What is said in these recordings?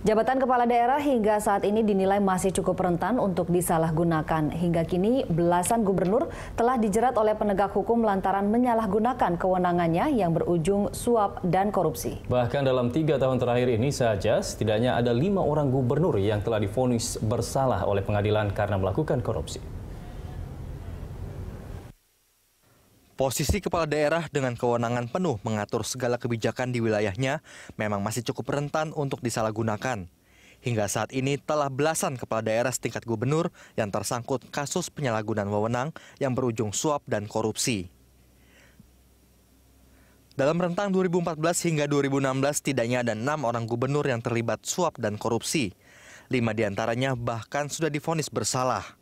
Jabatan kepala daerah hingga saat ini dinilai masih cukup rentan untuk disalahgunakan. Hingga kini, belasan gubernur telah dijerat oleh penegak hukum lantaran menyalahgunakan kewenangannya yang berujung suap dan korupsi. Bahkan dalam tiga tahun terakhir ini saja, setidaknya ada lima orang gubernur yang telah difonis bersalah oleh pengadilan karena melakukan korupsi. Posisi kepala daerah dengan kewenangan penuh mengatur segala kebijakan di wilayahnya memang masih cukup rentan untuk disalahgunakan. Hingga saat ini telah belasan kepala daerah setingkat gubernur yang tersangkut kasus penyalahgunaan wewenang yang berujung suap dan korupsi. Dalam rentang 2014 hingga 2016 tidaknya ada enam orang gubernur yang terlibat suap dan korupsi. Lima diantaranya bahkan sudah difonis bersalah.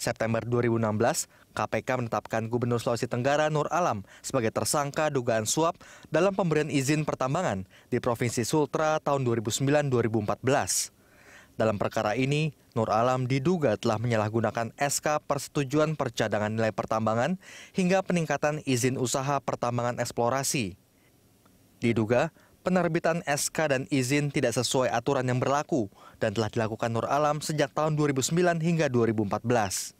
September 2016, KPK menetapkan Gubernur Sulawesi Tenggara Nur Alam sebagai tersangka dugaan suap dalam pemberian izin pertambangan di Provinsi Sultra tahun 2009-2014. Dalam perkara ini, Nur Alam diduga telah menyalahgunakan SK Persetujuan Percadangan Nilai Pertambangan hingga peningkatan izin usaha pertambangan eksplorasi. Diduga, penerbitan SK dan izin tidak sesuai aturan yang berlaku dan telah dilakukan Nur Alam sejak tahun 2009 hingga 2014.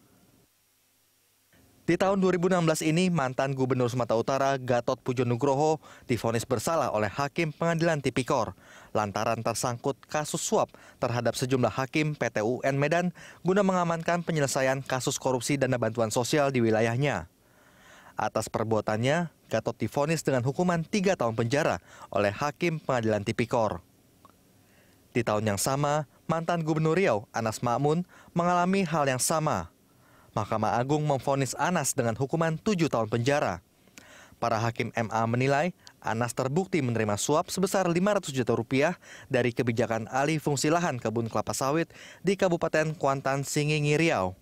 Di tahun 2016 ini, mantan Gubernur Sumatera Utara Gatot Pujo Nugroho difonis bersalah oleh Hakim Pengadilan Tipikor lantaran tersangkut kasus suap terhadap sejumlah hakim PT UN Medan guna mengamankan penyelesaian kasus korupsi dana bantuan sosial di wilayahnya. Atas perbuatannya, Gatot difonis dengan hukuman tiga tahun penjara oleh Hakim Pengadilan Tipikor. Di tahun yang sama, mantan Gubernur Riau, Anas Makmun, mengalami hal yang sama. Mahkamah Agung memfonis Anas dengan hukuman tujuh tahun penjara. Para hakim MA menilai Anas terbukti menerima suap sebesar 500 juta rupiah dari kebijakan alih fungsi lahan kebun kelapa sawit di Kabupaten Kuantan Singingi Riau.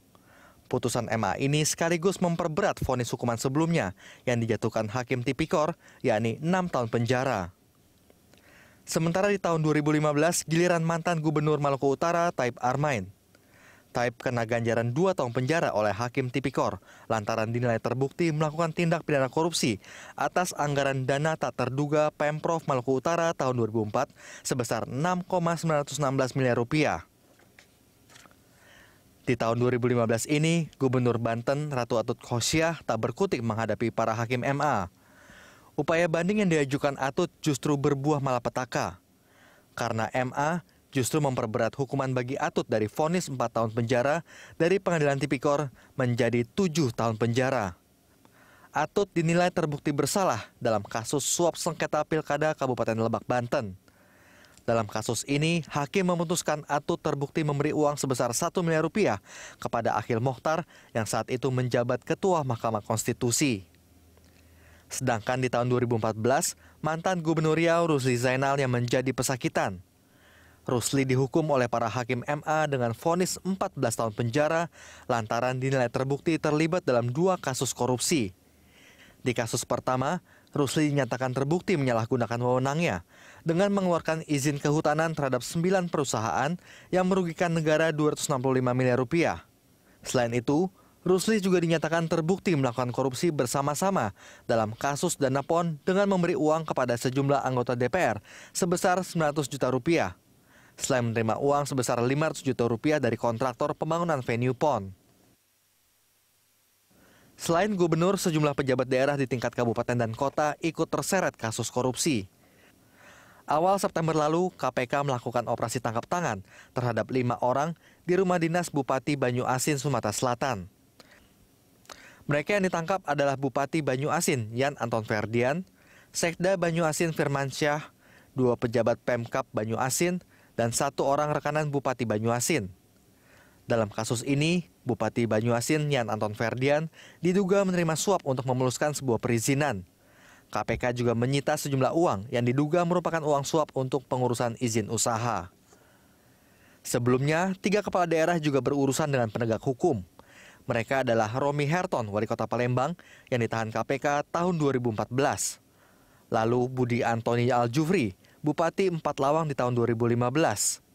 Putusan MA ini sekaligus memperberat vonis hukuman sebelumnya yang dijatuhkan Hakim Tipikor, yakni 6 tahun penjara. Sementara di tahun 2015, giliran mantan Gubernur Maluku Utara, Taib Armain. Taib kena ganjaran 2 tahun penjara oleh Hakim Tipikor lantaran dinilai terbukti melakukan tindak pidana korupsi atas anggaran dana tak terduga Pemprov Maluku Utara tahun 2004 sebesar 6,916 miliar rupiah. Di tahun 2015 ini, Gubernur Banten Ratu Atut Khosyah tak berkutik menghadapi para hakim MA. Upaya banding yang diajukan Atut justru berbuah malapetaka. Karena MA justru memperberat hukuman bagi Atut dari vonis 4 tahun penjara dari pengadilan tipikor menjadi 7 tahun penjara. Atut dinilai terbukti bersalah dalam kasus suap sengketa pilkada Kabupaten Lebak, Banten. Dalam kasus ini, hakim memutuskan Atut terbukti memberi uang sebesar 1 miliar rupiah kepada Akhil Mohtar yang saat itu menjabat Ketua Mahkamah Konstitusi. Sedangkan di tahun 2014, mantan Gubernur Riau Rusli Zainal yang menjadi pesakitan. Rusli dihukum oleh para hakim MA dengan vonis 14 tahun penjara lantaran dinilai terbukti terlibat dalam dua kasus korupsi. Di kasus pertama, Rusli dinyatakan terbukti menyalahgunakan wewenangnya dengan mengeluarkan izin kehutanan terhadap 9 perusahaan yang merugikan negara 265 miliar rupiah. Selain itu, Rusli juga dinyatakan terbukti melakukan korupsi bersama-sama dalam kasus dana PON dengan memberi uang kepada sejumlah anggota DPR sebesar 900 juta rupiah. Selain menerima uang sebesar 500 juta rupiah dari kontraktor pembangunan venue PON. Selain gubernur, sejumlah pejabat daerah di tingkat kabupaten dan kota ikut terseret kasus korupsi. Awal September lalu, KPK melakukan operasi tangkap tangan terhadap lima orang di rumah dinas Bupati Banyu Asin, Sumatera Selatan. Mereka yang ditangkap adalah Bupati Banyu Asin, Yan Anton Ferdian, Sekda Banyu Asin Firmansyah, dua pejabat Pemkap Banyu Asin, dan satu orang rekanan Bupati Banyu Asin. Dalam kasus ini, Bupati Banyuasin Yan Anton Ferdian diduga menerima suap untuk memuluskan sebuah perizinan. KPK juga menyita sejumlah uang yang diduga merupakan uang suap untuk pengurusan izin usaha. Sebelumnya, tiga kepala daerah juga berurusan dengan penegak hukum. Mereka adalah Romi Herton, wali kota Palembang, yang ditahan KPK tahun 2014. Lalu Budi Antoni Aljufri, Bupati Empat Lawang di tahun 2015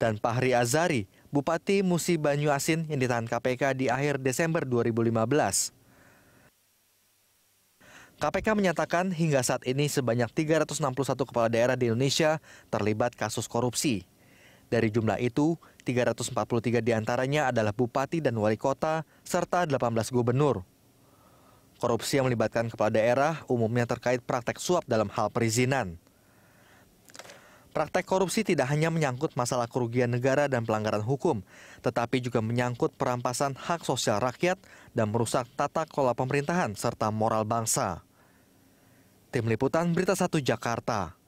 dan Pahri Azari, Bupati Musi Banyu Asin yang ditahan KPK di akhir Desember 2015. KPK menyatakan hingga saat ini sebanyak 361 kepala daerah di Indonesia terlibat kasus korupsi. Dari jumlah itu, 343 diantaranya adalah bupati dan wali kota, serta 18 gubernur. Korupsi yang melibatkan kepala daerah umumnya terkait praktek suap dalam hal perizinan. Praktek korupsi tidak hanya menyangkut masalah kerugian negara dan pelanggaran hukum, tetapi juga menyangkut perampasan hak sosial rakyat dan merusak tata kelola pemerintahan serta moral bangsa. Tim Liputan Berita Satu Jakarta